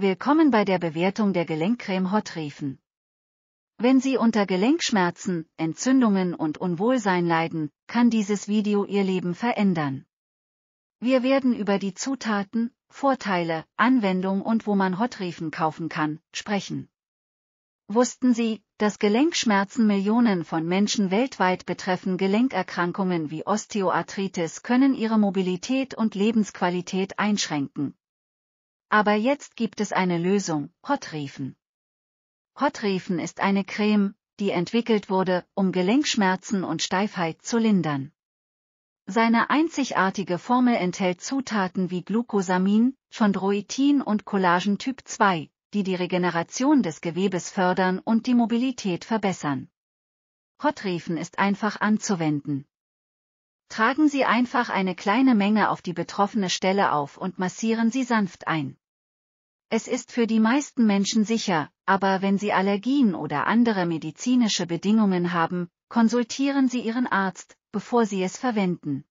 Willkommen bei der Bewertung der Gelenkcreme Hot Riefen. Wenn Sie unter Gelenkschmerzen, Entzündungen und Unwohlsein leiden, kann dieses Video Ihr Leben verändern. Wir werden über die Zutaten, Vorteile, Anwendung und wo man Hot Riefen kaufen kann, sprechen. Wussten Sie, dass Gelenkschmerzen Millionen von Menschen weltweit betreffen? Gelenkerkrankungen wie Osteoarthritis können ihre Mobilität und Lebensqualität einschränken, aber jetzt gibt es eine Lösung, Hotrefen. Hotrefen ist eine Creme, die entwickelt wurde, um Gelenkschmerzen und Steifheit zu lindern. Seine einzigartige Formel enthält Zutaten wie Glucosamin, Chondroitin und Collagen Typ 2, die die Regeneration des Gewebes fördern und die Mobilität verbessern. Hotrefen ist einfach anzuwenden. Tragen Sie einfach eine kleine Menge auf die betroffene Stelle auf und massieren Sie sanft ein. Es ist für die meisten Menschen sicher, aber wenn Sie Allergien oder andere medizinische Bedingungen haben, konsultieren Sie Ihren Arzt, bevor Sie es verwenden.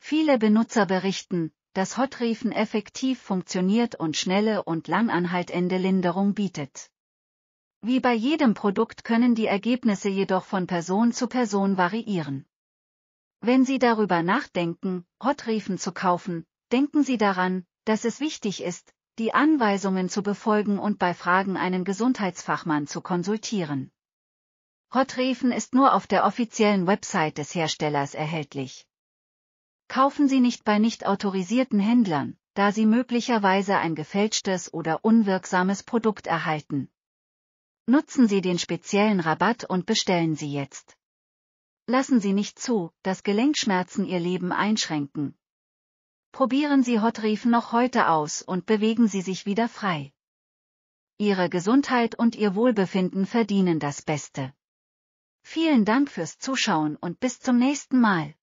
Viele Benutzer berichten, dass Hotriefen effektiv funktioniert und schnelle und langanhaltende Linderung bietet. Wie bei jedem Produkt können die Ergebnisse jedoch von Person zu Person variieren. Wenn Sie darüber nachdenken, Hotriefen zu kaufen, denken Sie daran, dass es wichtig ist, die Anweisungen zu befolgen und bei Fragen einen Gesundheitsfachmann zu konsultieren. Hotriefen ist nur auf der offiziellen Website des Herstellers erhältlich. Kaufen Sie nicht bei nicht autorisierten Händlern, da Sie möglicherweise ein gefälschtes oder unwirksames Produkt erhalten. Nutzen Sie den speziellen Rabatt und bestellen Sie jetzt. Lassen Sie nicht zu, dass Gelenkschmerzen Ihr Leben einschränken. Probieren Sie Hot Reef noch heute aus und bewegen Sie sich wieder frei. Ihre Gesundheit und Ihr Wohlbefinden verdienen das Beste. Vielen Dank fürs Zuschauen und bis zum nächsten Mal.